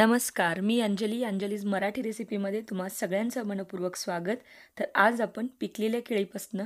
नमस्कार मी अंजली अंजलीज मराठी रेसिपीमध्ये तुम्हा सगळ्यांचं मनपूर्वक स्वागत तर आज आपण पिकलेल्या केळीपासून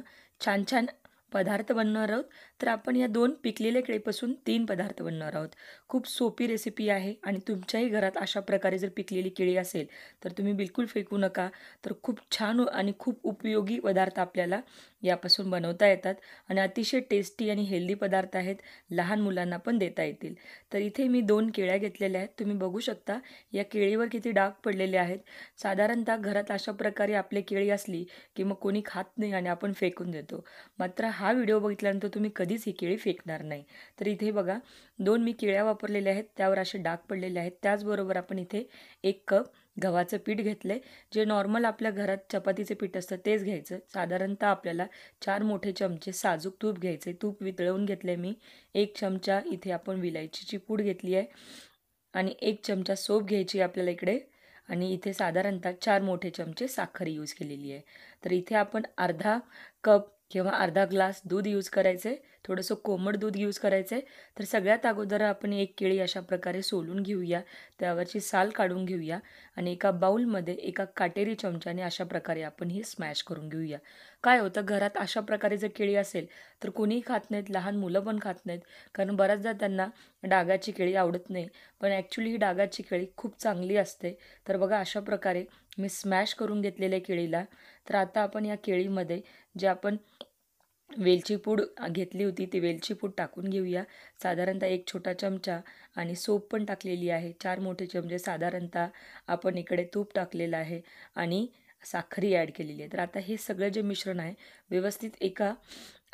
छान छान पदार्थ बनणार आहोत तर आपण या दोन पिकलेल्या केळीपासून तीन पदार्थ बनणार आहोत खूप सोपी रेसिपी आहे आणि तुमच्याही घरात अशा प्रकारे जर पिकलेली केळी असेल तर तुम्ही बिलकुल फेकू नका तर खूप छान आणि खूप उपयोगी पदार्थ आपल्याला यापासून बनवता येतात आणि अतिशय टेस्टी आणि हेल्दी पदार्थ आहेत लहान मुलांना पण देता येतील तर इथे मी दोन केळ्या घेतलेल्या आहेत तुम्ही बघू शकता या केळीवर किती डाग पडलेले आहेत साधारणतः घरात अशा प्रकारे आपली केळी असली की मग कोणी खात नाही आणि आपण फेकून देतो मात्र हा व्हिडिओ बघितल्यानंतर तुम्ही कधीच ही केळी फेकणार नाही तर इथे बघा दोन मी केळ्या वापरलेल्या आहेत त्यावर असे डाग पडलेले आहेत त्याचबरोबर आपण इथे एक कप गव्हाचं पीठ घेतलं आहे जे नॉर्मल आपल्या घरात चपातीचे पीठ असतं तेच घ्यायचं साधारणतः आपल्याला चार मोठे चमचे साजूक तूप घ्यायचे तूप वितळवून घेतले मी एक चमचा इथे आपण विलायचीची पूड घेतली आहे आणि एक चमचा सोप घ्यायची आपल्याला इकडे आणि इथे साधारणतः चार मोठे चमचे साखर यूज केलेली आहे तर इथे आपण अर्धा कप किंवा अर्धा ग्लास दूध यूज करायचे थोडंसं कोमट दूध यूज करायचं आहे तर सगळ्यात अगोदर आपण एक केळी अशा प्रकारे सोलून घेऊया त्यावरची साल काढून घेऊया आणि एका बाऊलमध्ये एका काटेरी चमच्याने अशा प्रकारे आपण ही स्मॅश करून घेऊया काय होतं घरात अशा प्रकारे जर केळी असेल तर कोणीही खात नाहीत लहान मुलं पण खात नाहीत कारण बऱ्याचदा त्यांना डागाची केळी आवडत नाही पण ॲक्च्युली ही डागाची केळी खूप चांगली असते तर बघा अशा प्रकारे मी स्मॅश करून घेतलेल्या केळीला तर आता आपण या केळीमध्ये जे आपण वेलची पूड घेतली होती ती वेलची पूड टाकून घेऊया साधारणतः एक छोटा चमचा आणि सोप पण टाकलेली आहे चार मोठे चमचे साधारणतः आपण इकडे तूप टाकलेलं आहे आणि साखरी ॲड केलेली आहे तर आता हे सगळं जे मिश्रण आहे व्यवस्थित एका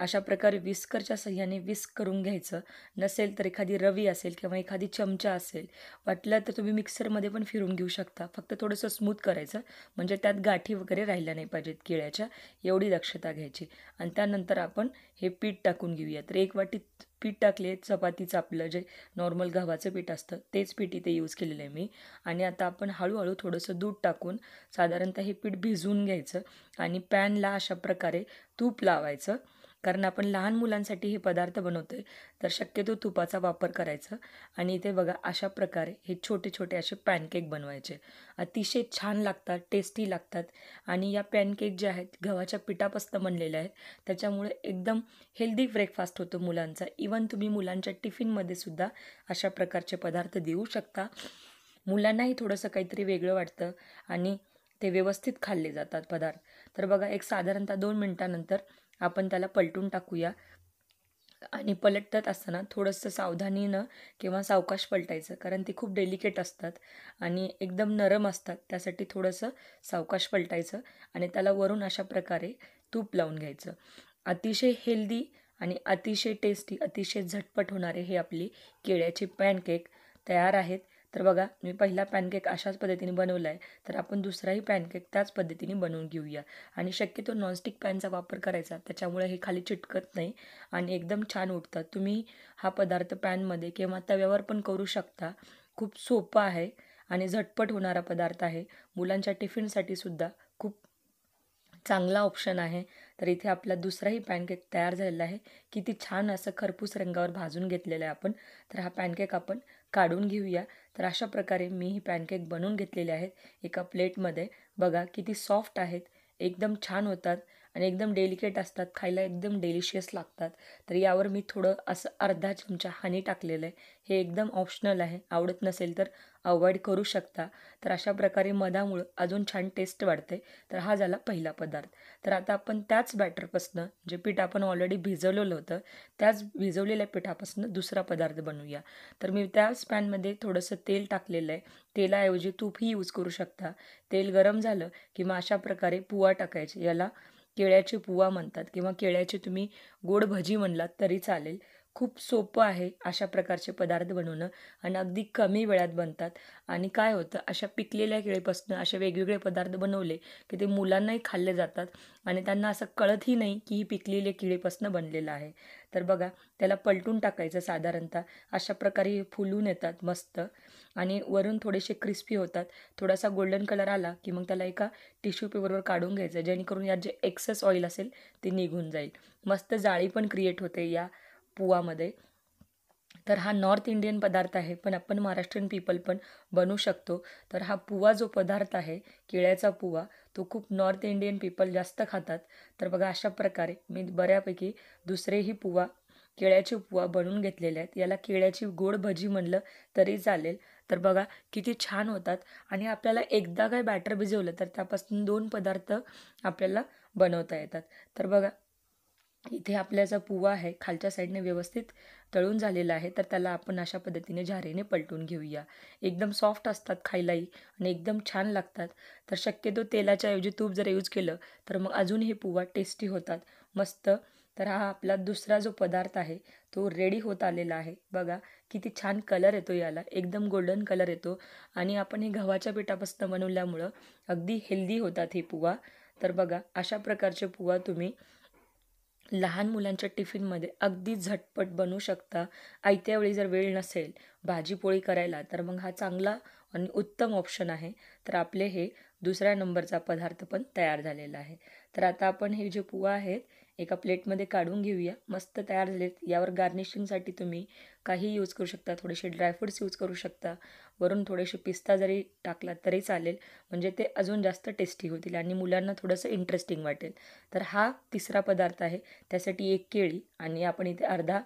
अशा प्रकारे विस्करच्या सह्याने विस्क करून घ्यायचं नसेल तर एखादी रवी असेल किंवा एखादी चमचा असेल वाटलं तर तुम्ही मिक्सरमध्ये पण फिरून घेऊ शकता फक्त थोडंसं स्मूथ करायचं म्हणजे त्यात गाठी वगैरे राहिल्या नाही पाहिजेत केळ्याच्या एवढी दक्षता घ्यायची आणि त्यानंतर आपण हे पीठ टाकून घेऊया तर एक वाटी पीठ टाकले चपातीचं आपलं जे नॉर्मल गव्हाचं पीठ असतं तेच पीठ इथे यूज केलेलं आहे मी आणि आता आपण हळूहळू थोडंसं दूध टाकून साधारणतः हे पीठ भिजवून घ्यायचं आणि पॅनला अशा प्रकारे तूप लावायचं कारण आपण लहान मुलांसाठी हे पदार्थ बनवतो आहे तर शक्यतो तुपाचा वापर करायचा आणि इथे बघा अशा प्रकारे हे छोटे छोटे असे पॅनकेक बनवायचे अतिशय छान लागतात टेस्टी लागतात आणि या पॅनकेक जे आहेत गव्हाच्या पिठापासून बनलेले आहेत त्याच्यामुळे एकदम हेल्दी ब्रेकफास्ट होतो मुलांचा इवन तुम्ही मुलांच्या टिफिनमध्ये सुद्धा अशा प्रकारचे पदार्थ देऊ शकता मुलांनाही थोडंसं काहीतरी वेगळं वाटतं आणि ते व्यवस्थित खाल्ले जातात पदार्थ तर बघा एक साधारणतः दोन मिनटानंतर आपण त्याला पलटून टाकूया आणि पलटत असताना थोडंसं सावधानीनं किंवा सावकाश पलटायचं कारण ते खूप डेलिकेट असतात आणि एकदम नरम असतात त्यासाठी थोडंसं सावकाश पलटायचं आणि त्याला वरून अशा प्रकारे तूप लावून घ्यायचं अतिशय हेल्दी आणि अतिशय टेस्टी अतिशय झटपट होणारे हे आपली केळ्याचे पॅनकेक तयार आहेत तर बघा मी पहिला पॅनकेक अशाच पद्धतीने बनवला आहे तर आपण दुसराही पॅनकेक त्याच पद्धतीने बनवून घेऊया आणि शक्यतो नॉनस्टिक पॅनचा वापर करायचा त्याच्यामुळे हे खाली चिटकत नाही आणि एकदम छान उठतात तुम्ही हा पदार्थ पॅनमध्ये किंवा तव्यावर पण करू शकता खूप सोपा आहे आणि झटपट होणारा पदार्थ आहे मुलांच्या टिफिनसाठी सुद्धा खूप चांगला ऑप्शन आहे तर इथे आपला दुसराही पॅनकेक तयार झालेला आहे किती छान असं खरपूस रंगावर भाजून घेतलेलं आहे आपण तर हा पॅनकेक आपण काढून घेऊया तर अशा प्रकारे मी ही पॅनकेक बनवून घेतलेले आहेत एका प्लेटमध्ये बघा किती सॉफ्ट आहेत एकदम छान होतात आणि एकदम डेलिकेट असतात खायला एकदम डेलिशियस लागतात तर यावर मी थोडं असं अर्धा चमचा हानी टाकलेलं आहे हे एकदम ऑप्शनल आहे आवडत नसेल तर अवॉइड करू शकता तर अशा प्रकारे मधामुळं अजून छान टेस्ट वाढते तर हा झाला पहिला पदार्थ तर आता आपण त्याच बॅटरपासनं जे पीठ आपण ऑलरेडी भिजवलेलं होतं त्याच भिजवलेल्या पिठापासून दुसरा पदार्थ बनवूया तर मी त्याच पॅनमध्ये थोडंसं तेल टाकलेलं आहे तेलाऐवजी तूपही यूज करू शकता तेल गरम झालं की मग अशा प्रकारे पुवा टाकायचे याला केळ्याची पुवा म्हणतात किंवा केळ्याची तुम्ही गोड भजी म्हणलात तरी चालेल खूप सोपं आहे अशा प्रकारचे पदार्थ बनवणं आणि अगदी कमी वेळात बनतात आणि काय होतं अशा पिकलेल्या केळीपासून असे वेगवेगळे पदार्थ बनवले की ते मुलांनाही खाल्ले जातात आणि त्यांना असं कळतही नाही की ही पिकलेल्या केळीपासून बनलेलं आहे तर बघा त्याला पलटून टाकायचं साधारणतः अशा प्रकारे फुलून येतात मस्त आणि वरून थोडेसे क्रिस्पी होतात थोडासा गोल्डन कलर आला की मग त्याला एका टिश्यू पेपरवर काढून घ्यायचं जेणेकरून यात जे एक्सेस ऑइल असेल ते निघून जाईल मस्त जाळी पण क्रिएट होते या पुवामध्ये तर हा नॉर्थ इंडियन पदार्थ आहे पण आपण महाराष्ट्रीयन पीपल पण बनवू शकतो तर हा पुवा जो पदार्थ आहे केळ्याचा पुवा तो खूप नॉर्थ इंडियन पीपल जास्त खातात तर बघा अशा प्रकारे मी बऱ्यापैकी दुसरेही पुवा केळ्याचे पुवा बनवून घेतलेले आहेत याला केळ्याची गोड भजी म्हणलं तरी चालेल तर बघा किती छान होतात आणि आपल्याला एकदा काय बॅटर भिजवलं तर त्यापासून दोन पदार्थ आपल्याला बनवता येतात तर बघा इथे आपल्या जो पुवा आहे खालच्या साईडने व्यवस्थित तळून झालेला आहे तर त्याला आपण अशा पद्धतीने झारेने पलटून घेऊया एकदम सॉफ्ट असतात खायलाही आणि एकदम छान लागतात तर शक्यतो तेलाच्या ऐवजी तूप जर यूज केलं तर मग अजून हे पुवा टेस्टी होतात मस्त तर हा आपला दुसरा जो पदार्थ आहे तो रेडी होत आलेला आहे बघा किती छान कलर येतो याला एकदम गोल्डन कलर येतो आणि आपण हे गव्हाच्या पिठापासून बनवल्यामुळं अगदी हेल्दी होतात हे पुवा तर बघा अशा प्रकारचे पुवा तुम्ही लहान मुलांच्या टिफिनमध्ये अगदी झटपट बनू शकता आयत्यावेळी जर वेळ नसेल भाजीपोळी करायला तर मग हा चांगला आणि उत्तम ऑप्शन आहे तर आपले हे दुसऱ्या नंबरचा पदार्थ पण तयार झालेला आहे तर आता आपण हे जे पुवा आहेत एका प्लेटमध्ये काढून घेऊया मस्त तयार झालेत यावर गार्निशिंगसाठी तुम्ही काही यूज करू शकता थोडेसे ड्रायफ्रूट्स यूज करू शकता वरून थोडेसे पिस्ता जरी टाकला तरी चालेल म्हणजे ते अजून जास्त टेस्टी होतील आणि मुलांना थोडंसं इंटरेस्टिंग वाटेल तर हा तिसरा पदार्थ आहे त्यासाठी एक केळी आणि आपण इथे अर्धा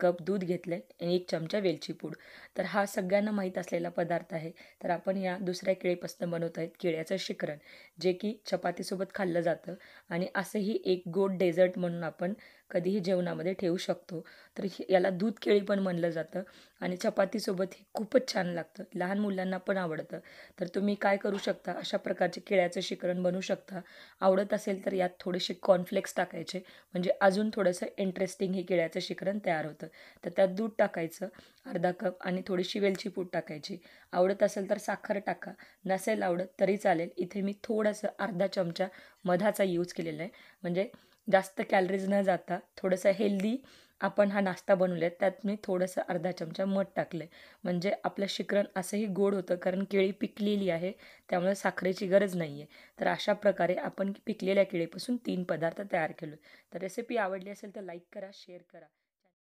कप दूध घेतलं आणि एक चमचा वेलची पूड तर हा सगळ्यांना माहीत असलेला पदार्थ आहे तर आपण या दुसऱ्या केळीपासून बनवत आहेत केळ्याचं शिकरण जे की चपातीसोबत खाल्लं जातं आणि असंही एक गोड डेझर्ट म्हणून आपण कधीही जेवणामध्ये ठेवू शकतो तर याला दूध केळी पण म्हणलं जातं आणि चपातीसोबत हे खूपच छान लागतं लहान मुलांना पण आवडतं तर तुम्ही काय करू शकता अशा प्रकारचे केळ्याचं शिकरण बनवू शकता आवडत असेल तर यात थोडेसे कॉर्नफ्लेक्स टाकायचे म्हणजे अजून थोडंसं इंटरेस्टिंग हे केळ्याचं शिकरण तयार होतं तर त्यात दूध टाकायचं अर्धा कप आणि थोडीशी वेलची पूड टाकायची आवडत असेल तर साखर टाका नसेल आवडत तरी चालेल इथे मी थोडंसं अर्धा चमचा मधाचा यूज केलेला आहे म्हणजे जास्त कॅलरीज न जाता थोडंसं हेल्दी आपण हा नाश्ता बनवला आहे त्यात मी थोडंसं अर्धा चमचा मध टाकलं आहे म्हणजे आपलं शिकरण असंही गोड होतं कारण केळी पिकलेली आहे त्यामुळे साखरेची गरज नाही आहे तर अशा प्रकारे आपण पिकलेल्या केळीपासून तीन पदार्थ तयार केलो तर रेसिपी आवडली असेल तर लाईक करा शेअर करा